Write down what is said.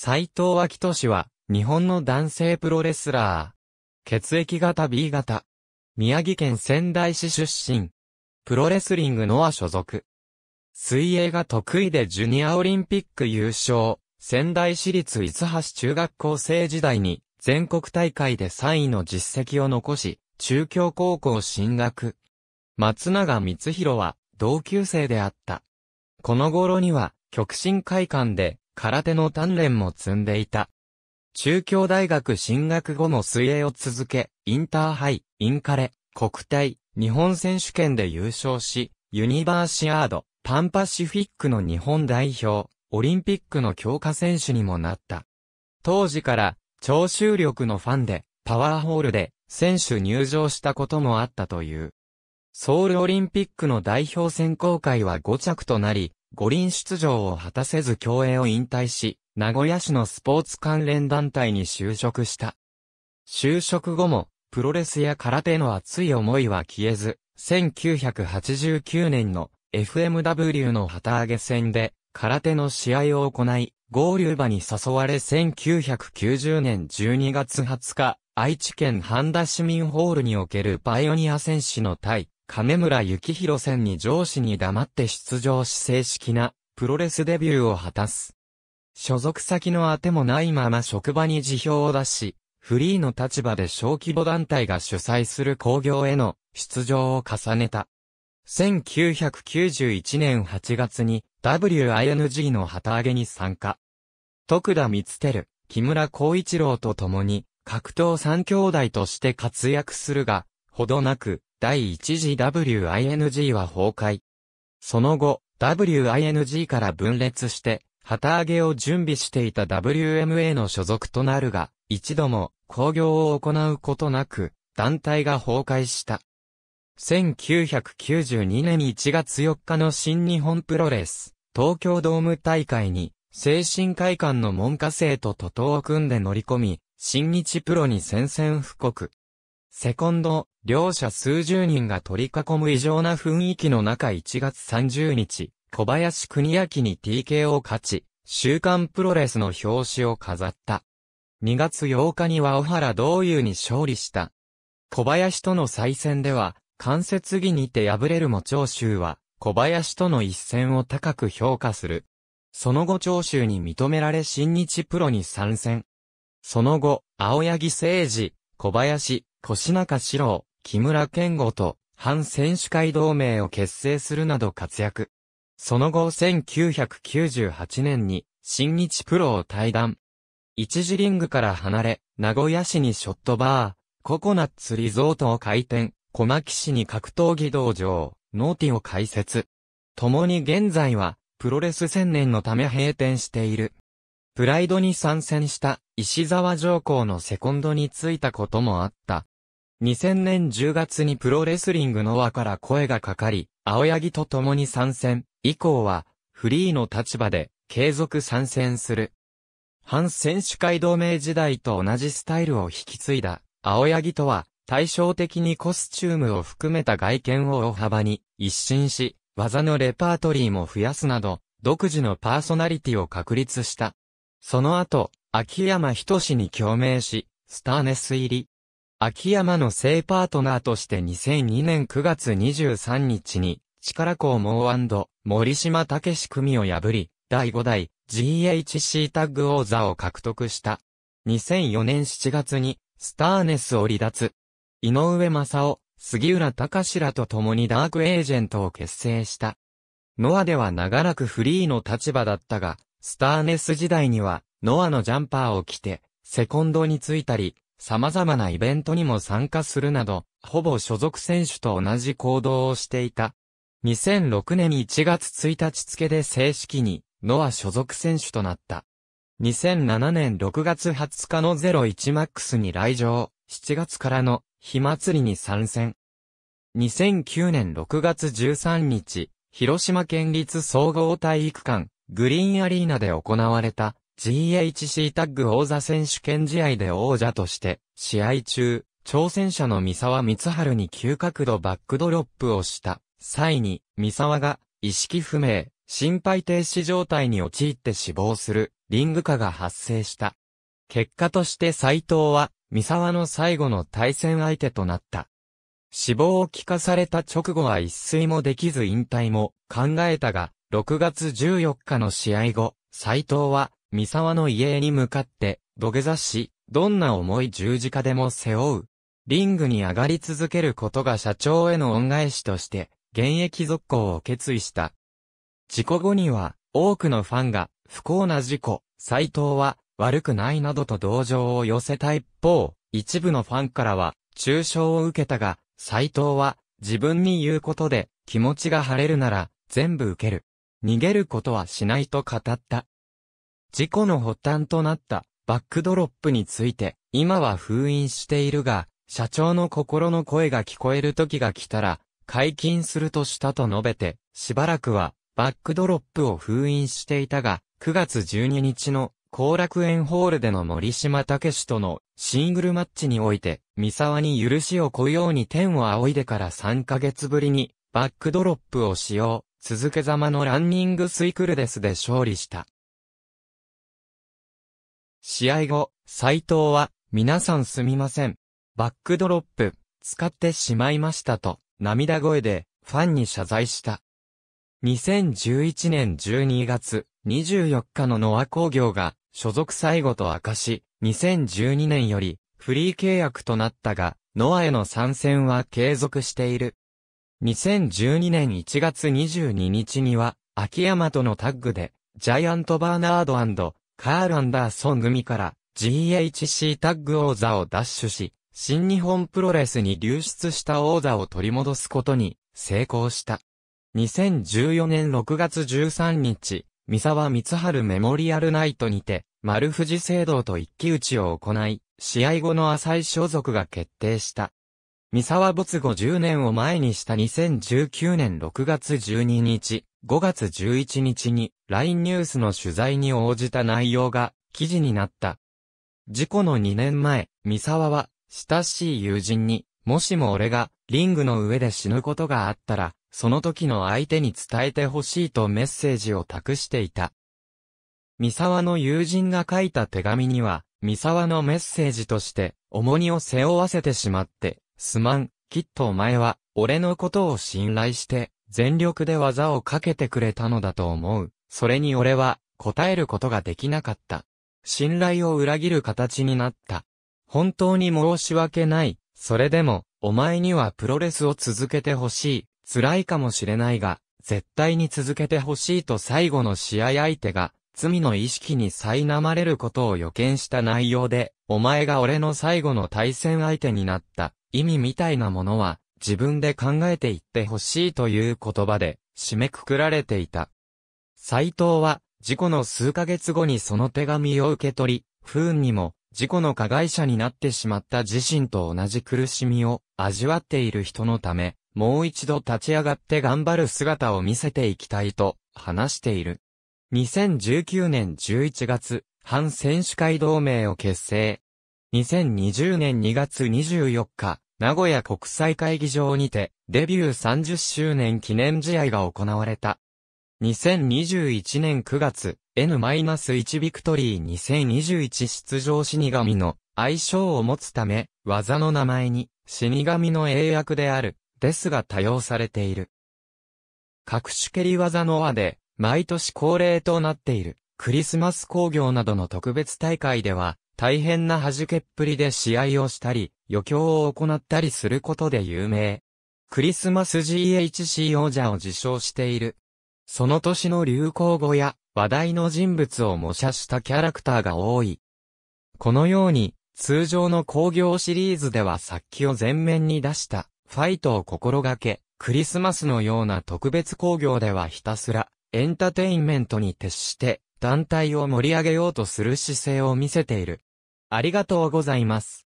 斎藤明俊は、日本の男性プロレスラー。血液型 B 型。宮城県仙台市出身。プロレスリングノア所属。水泳が得意でジュニアオリンピック優勝。仙台市立五橋中学校生時代に全国大会で3位の実績を残し、中京高校進学。松永光弘は同級生であった。この頃には、極真会館で空手の鍛錬も積んでいた。中京大学進学後も水泳を続け、インターハイ、インカレ、国体、日本選手権で優勝し、ユニバーシアード、パンパシフィックの日本代表、オリンピックの強化選手にもなった。当時から聴衆力のファンで、パワーホールで選手入場したこともあったという。ソウルオリンピックの代表選考会は5着となり、五輪出場を果たせず競泳を引退し、名古屋市のスポーツ関連団体に就職した。就職後も、プロレスや空手の熱い思いは消えず、1989年の FMW の旗揚げ戦で空手の試合を行い、合流場に誘われ1990年12月20日、愛知県半田市民ホールにおけるパイオニア戦士の対亀村幸宏戦に上司に黙って出場し正式なプロレスデビューを果たす。所属先のあてもないまま職場に辞表を出し、フリーの立場で小規模団体が主催する工業への出場を重ねた。1991年8月に WING の旗揚げに参加。徳田光輝、木村光一郎と共に格闘三兄弟として活躍するが、ほどなく第一次 WING は崩壊。その後、WING から分裂して、旗揚げを準備していた WMA の所属となるが、一度も興行を行うことなく、団体が崩壊した。1992年1月4日の新日本プロレス、東京ドーム大会に、精神会館の門下生と徒党を組んで乗り込み、新日プロに宣戦布告。セコンド、両者数十人が取り囲む異常な雰囲気の中1月30日、小林国明に TK を勝ち、週刊プロレスの表紙を飾った。2月8日には小原道友に勝利した。小林との再戦では、関節技にて敗れるも長州は、小林との一戦を高く評価する。その後長州に認められ新日プロに参戦。その後、青柳誠治、小林、越中史郎、木村健吾と、反選手会同盟を結成するなど活躍。その後1998年に、新日プロを退団。一時リングから離れ、名古屋市にショットバー、ココナッツリゾートを開店、小牧市に格闘技道場、ノーティを開設。共に現在は、プロレス宣年のため閉店している。プライドに参戦した石沢上皇のセコンドについたこともあった。2000年10月にプロレスリングの輪から声がかかり、青柳と共に参戦、以降は、フリーの立場で、継続参戦する。反選手会同盟時代と同じスタイルを引き継いだ、青柳とは、対照的にコスチュームを含めた外見を大幅に、一新し、技のレパートリーも増やすなど、独自のパーソナリティを確立した。その後、秋山しに共鳴し、スターネス入り。秋山の正パートナーとして2002年9月23日に、力工猛森島武史組を破り、第5代 GHC タッグ王座を獲得した。2004年7月に、スターネスを離脱。井上正夫、杉浦隆らと共にダークエージェントを結成した。ノアでは長らくフリーの立場だったが、スターネス時代には、ノアのジャンパーを着て、セコンドに着いたり、様々なイベントにも参加するなど、ほぼ所属選手と同じ行動をしていた。2006年1月1日付で正式に、ノア所属選手となった。2007年6月20日の01マックスに来場、7月からの、火祭りに参戦。2009年6月13日、広島県立総合体育館、グリーンアリーナで行われた GHC タッグ王座選手権試合で王者として、試合中、挑戦者の三沢光春に急角度バックドロップをした際に、三沢が意識不明、心肺停止状態に陥って死亡するリング化が発生した。結果として斎藤は、三沢の最後の対戦相手となった。死亡を聞かされた直後は一睡もできず引退も考えたが、6月14日の試合後、斎藤は、三沢の遺影に向かって、土下座し、どんな重い十字架でも背負う。リングに上がり続けることが社長への恩返しとして、現役続行を決意した。事故後には、多くのファンが、不幸な事故、斎藤は、悪くないなどと同情を寄せた一方、一部のファンからは、中傷を受けたが、斎藤は、自分に言うことで、気持ちが晴れるなら、全部受ける。逃げることはしないと語った。事故の発端となったバックドロップについて、今は封印しているが、社長の心の声が聞こえる時が来たら、解禁するとしたと述べて、しばらくは、バックドロップを封印していたが、9月12日の、後楽園ホールでの森島武史とのシングルマッチにおいて、三沢に許しをこように天を仰いでから3ヶ月ぶりに、バックドロップを使用。続けざまのランニングスイクルデスで勝利した。試合後、斎藤は、皆さんすみません。バックドロップ、使ってしまいましたと、涙声で、ファンに謝罪した。2011年12月24日のノア工業が、所属最後と明かし、2012年より、フリー契約となったが、ノアへの参戦は継続している。2012年1月22日には、秋山とのタッグで、ジャイアント・バーナードカール・アンダーソン組から GHC タッグ王座を奪取し、新日本プロレスに流出した王座を取り戻すことに成功した。2014年6月13日、三沢光春メモリアルナイトにて、丸藤聖堂と一騎打ちを行い、試合後の浅井所属が決定した。三沢没後10年を前にした2019年6月12日、5月11日に LINE ニュースの取材に応じた内容が記事になった。事故の2年前、三沢は親しい友人に、もしも俺がリングの上で死ぬことがあったら、その時の相手に伝えてほしいとメッセージを託していた。三沢の友人が書いた手紙には、三沢のメッセージとして、重荷を背負わせてしまって、すまん、きっとお前は、俺のことを信頼して、全力で技をかけてくれたのだと思う。それに俺は、答えることができなかった。信頼を裏切る形になった。本当に申し訳ない。それでも、お前にはプロレスを続けてほしい。辛いかもしれないが、絶対に続けてほしいと最後の試合相手が、罪の意識に苛まれることを予見した内容で、お前が俺の最後の対戦相手になった。意味みたいなものは自分で考えていってほしいという言葉で締めくくられていた。斎藤は事故の数ヶ月後にその手紙を受け取り、不運にも事故の加害者になってしまった自身と同じ苦しみを味わっている人のため、もう一度立ち上がって頑張る姿を見せていきたいと話している。2019年11月、反選手会同盟を結成。2020年2月24日、名古屋国際会議場にて、デビュー30周年記念試合が行われた。2021年9月、N-1 ビクトリー2021出場死神の愛称を持つため、技の名前に死神の英訳である、ですが多用されている。各種蹴り技の輪で、毎年恒例となっている。クリスマス工業などの特別大会では、大変な弾けっぷりで試合をしたり、余興を行ったりすることで有名。クリスマス GHC 王者を自称している。その年の流行語や話題の人物を模写したキャラクターが多い。このように、通常の工業シリーズでは殺気を前面に出したファイトを心がけ、クリスマスのような特別工業ではひたすらエンターテインメントに徹して団体を盛り上げようとする姿勢を見せている。ありがとうございます。